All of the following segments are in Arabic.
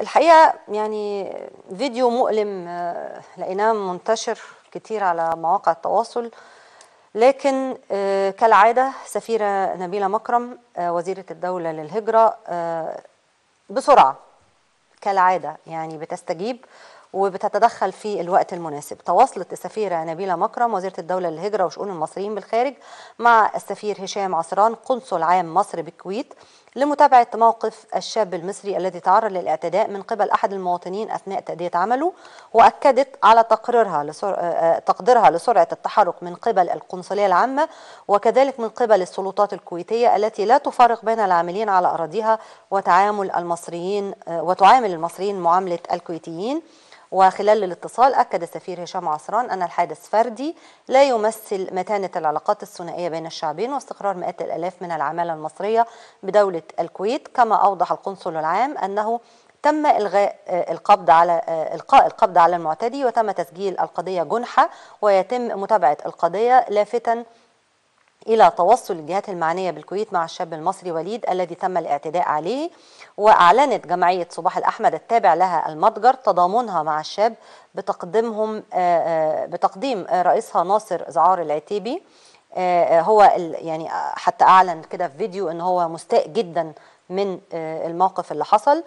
الحقيقه يعني فيديو مؤلم آه، لقيناه منتشر كتير على مواقع التواصل لكن آه، كالعاده سفيره نبيله مكرم آه، وزيره الدوله للهجره بسرعه كالعاده يعني بتستجيب وبتتدخل في الوقت المناسب تواصلت السفيرة نبيلة مكرم وزيرة الدولة للهجرة وشؤون المصريين بالخارج مع السفير هشام عصران قنصل عام مصر بالكويت لمتابعة موقف الشاب المصري الذي تعرض للاعتداء من قبل أحد المواطنين أثناء تأدية عمله وأكدت على تقريرها لسر... آه، آه، تقديرها لسرعة التحرك من قبل القنصلية العامة وكذلك من قبل السلطات الكويتية التي لا تفرق بين العاملين على أراضيها وتعامل المصريين آه، وتعامل المصريين معاملة الكويتيين وخلال الاتصال أكد السفير هشام عصران أن الحادث فردي لا يمثل متانة العلاقات الثنائية بين الشعبين واستقرار مئات الألاف من العمالة المصرية بدولة الكويت كما أوضح القنصل العام أنه تم الغاء آه، القبض على آه، القاء القبض على المعتدي وتم تسجيل القضيه جنحه ويتم متابعه القضيه لافتا إلى توصل الجهات المعنية بالكويت مع الشاب المصري وليد الذي تم الاعتداء عليه وأعلنت جمعية صباح الأحمد التابع لها المتجر تضامنها مع الشاب بتقديمهم آه، آه، بتقديم رئيسها ناصر زعار العتيبي آه، هو يعني حتى أعلن كده في فيديو أن هو مستاء جدا من الموقف اللي حصل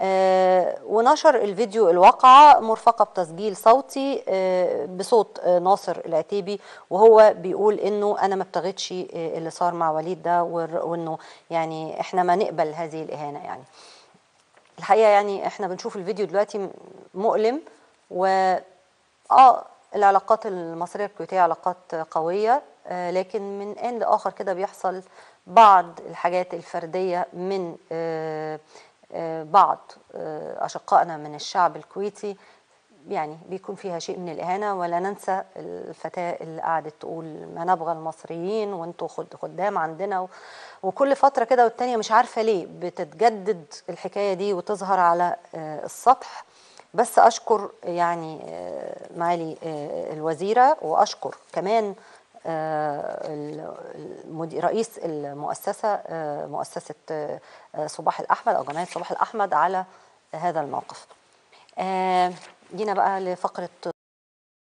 آه، ونشر الفيديو الواقعة مرفقة بتسجيل صوتي آه، بصوت آه، ناصر العتيبي وهو بيقول انه انا ما ابتغيتش اللي صار مع وليد ده وانه يعني احنا ما نقبل هذه الاهانة يعني الحقيقة يعني احنا بنشوف الفيديو دلوقتي مؤلم و اه العلاقات المصرية الكويتية علاقات قوية لكن من آن لآخر كده بيحصل بعض الحاجات الفردية من بعض آه، أشقائنا من الشعب الكويتي يعني بيكون فيها شيء من الإهانة ولا ننسى الفتاة اللي قعدت تقول ما نبغى المصريين وانتوا خدام عندنا وكل فترة كده والتانية مش عارفة ليه بتتجدد الحكاية دي وتظهر على آه، السطح بس أشكر يعني آه، معالي الوزيرة وأشكر كمان آه، رئيس المؤسسة آه، مؤسسة آه، صباح الأحمد أو جمعية صباح الأحمد على هذا الموقف جينا بقى لفقرة